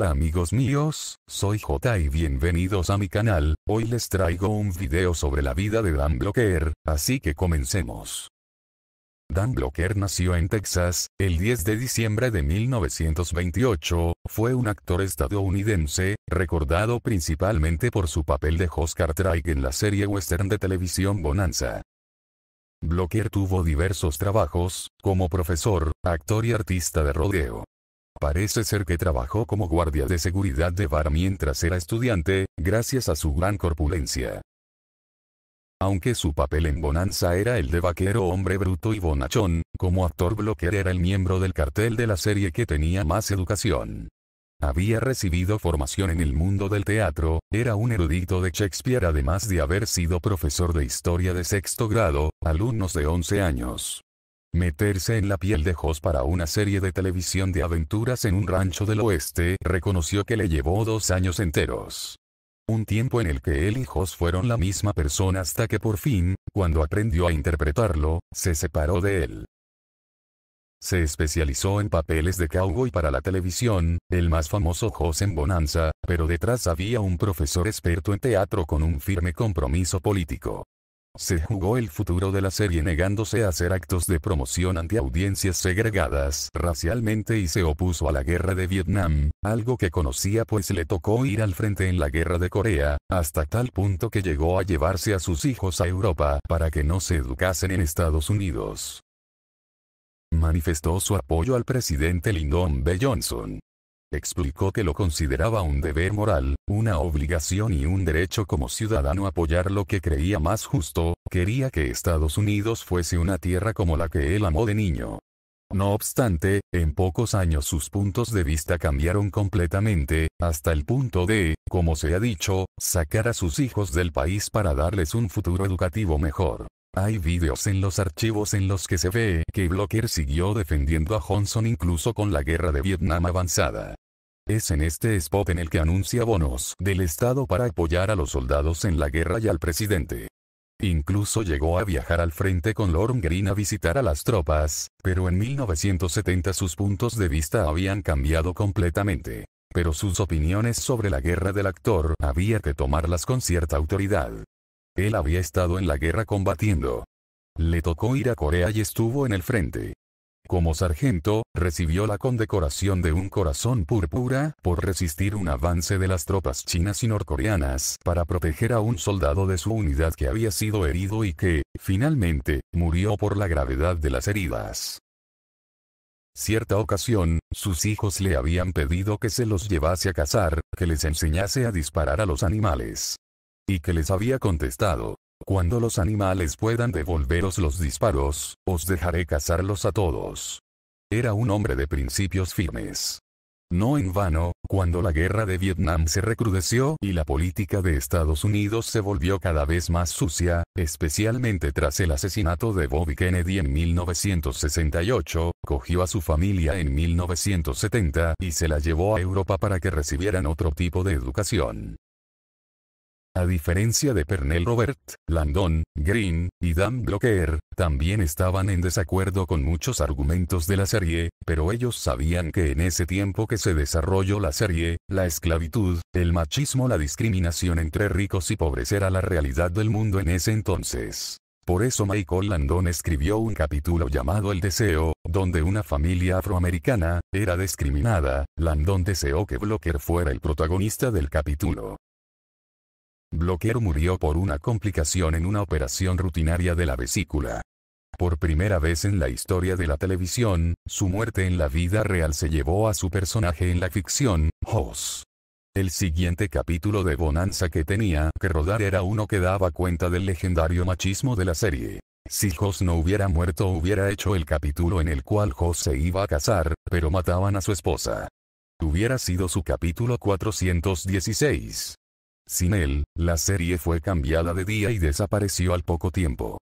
Hola amigos míos, soy J y bienvenidos a mi canal, hoy les traigo un video sobre la vida de Dan Blocker, así que comencemos. Dan Blocker nació en Texas, el 10 de diciembre de 1928, fue un actor estadounidense, recordado principalmente por su papel de Oscar Traig en la serie western de televisión Bonanza. Blocker tuvo diversos trabajos, como profesor, actor y artista de rodeo. Parece ser que trabajó como guardia de seguridad de bar mientras era estudiante, gracias a su gran corpulencia. Aunque su papel en Bonanza era el de vaquero hombre bruto y bonachón, como actor Blocker era el miembro del cartel de la serie que tenía más educación. Había recibido formación en el mundo del teatro, era un erudito de Shakespeare además de haber sido profesor de historia de sexto grado, alumnos de 11 años. Meterse en la piel de Hoss para una serie de televisión de aventuras en un rancho del oeste reconoció que le llevó dos años enteros. Un tiempo en el que él y Hoss fueron la misma persona hasta que por fin, cuando aprendió a interpretarlo, se separó de él. Se especializó en papeles de cowboy para la televisión, el más famoso Hoss en Bonanza, pero detrás había un profesor experto en teatro con un firme compromiso político se jugó el futuro de la serie negándose a hacer actos de promoción ante audiencias segregadas racialmente y se opuso a la guerra de Vietnam, algo que conocía pues le tocó ir al frente en la guerra de Corea, hasta tal punto que llegó a llevarse a sus hijos a Europa para que no se educasen en Estados Unidos manifestó su apoyo al presidente Lyndon B. Johnson, explicó que lo consideraba un deber moral, una obligación y un derecho como ciudadano apoyar lo que creía más justo, quería que Estados Unidos fuese una tierra como la que él amó de niño. No obstante, en pocos años sus puntos de vista cambiaron completamente, hasta el punto de, como se ha dicho, sacar a sus hijos del país para darles un futuro educativo mejor. Hay vídeos en los archivos en los que se ve que Blocker siguió defendiendo a Johnson incluso con la guerra de Vietnam avanzada. Es en este spot en el que anuncia bonos del Estado para apoyar a los soldados en la guerra y al presidente. Incluso llegó a viajar al frente con Lorne Green a visitar a las tropas, pero en 1970 sus puntos de vista habían cambiado completamente. Pero sus opiniones sobre la guerra del actor había que tomarlas con cierta autoridad. Él había estado en la guerra combatiendo. Le tocó ir a Corea y estuvo en el frente. Como sargento, recibió la condecoración de un corazón púrpura por resistir un avance de las tropas chinas y norcoreanas para proteger a un soldado de su unidad que había sido herido y que, finalmente, murió por la gravedad de las heridas. Cierta ocasión, sus hijos le habían pedido que se los llevase a cazar, que les enseñase a disparar a los animales y que les había contestado, cuando los animales puedan devolveros los disparos, os dejaré cazarlos a todos. Era un hombre de principios firmes. No en vano, cuando la guerra de Vietnam se recrudeció y la política de Estados Unidos se volvió cada vez más sucia, especialmente tras el asesinato de Bobby Kennedy en 1968, cogió a su familia en 1970 y se la llevó a Europa para que recibieran otro tipo de educación. A diferencia de Pernell Robert, Landon, Green, y Dan Blocker, también estaban en desacuerdo con muchos argumentos de la serie, pero ellos sabían que en ese tiempo que se desarrolló la serie, la esclavitud, el machismo, la discriminación entre ricos y pobres era la realidad del mundo en ese entonces. Por eso Michael Landon escribió un capítulo llamado El Deseo, donde una familia afroamericana era discriminada. Landon deseó que Blocker fuera el protagonista del capítulo. Bloquero murió por una complicación en una operación rutinaria de la vesícula. Por primera vez en la historia de la televisión, su muerte en la vida real se llevó a su personaje en la ficción, Hoss. El siguiente capítulo de Bonanza que tenía que rodar era uno que daba cuenta del legendario machismo de la serie. Si Hoss no hubiera muerto hubiera hecho el capítulo en el cual Hoss se iba a casar, pero mataban a su esposa. Hubiera sido su capítulo 416. Sin él, la serie fue cambiada de día y desapareció al poco tiempo.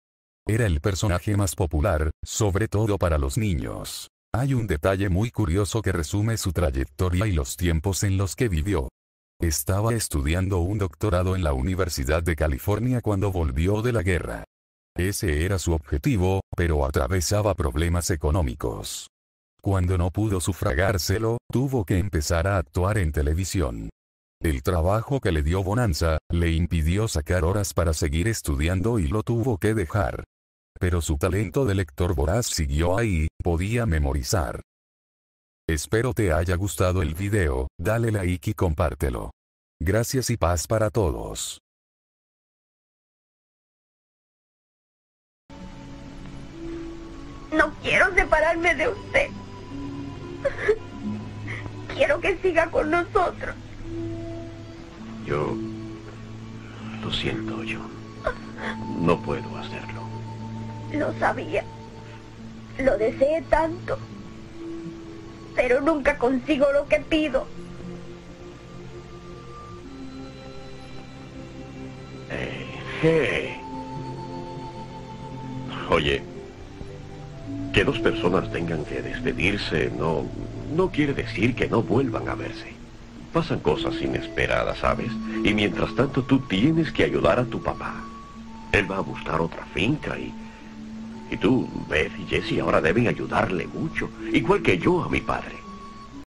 Era el personaje más popular, sobre todo para los niños. Hay un detalle muy curioso que resume su trayectoria y los tiempos en los que vivió. Estaba estudiando un doctorado en la Universidad de California cuando volvió de la guerra. Ese era su objetivo, pero atravesaba problemas económicos. Cuando no pudo sufragárselo, tuvo que empezar a actuar en televisión. El trabajo que le dio Bonanza, le impidió sacar horas para seguir estudiando y lo tuvo que dejar. Pero su talento de lector voraz siguió ahí, podía memorizar. Espero te haya gustado el video, dale like y compártelo. Gracias y paz para todos. No quiero separarme de usted. Quiero que siga con nosotros. Yo... Lo siento, John. No puedo hacerlo. Lo sabía. Lo deseé tanto. Pero nunca consigo lo que pido. Eh, eh. Oye, que dos personas tengan que despedirse no, no quiere decir que no vuelvan a verse pasan cosas inesperadas, ¿sabes? Y mientras tanto tú tienes que ayudar a tu papá. Él va a buscar otra finca y... Y tú, Beth y Jesse ahora deben ayudarle mucho, igual que yo a mi padre.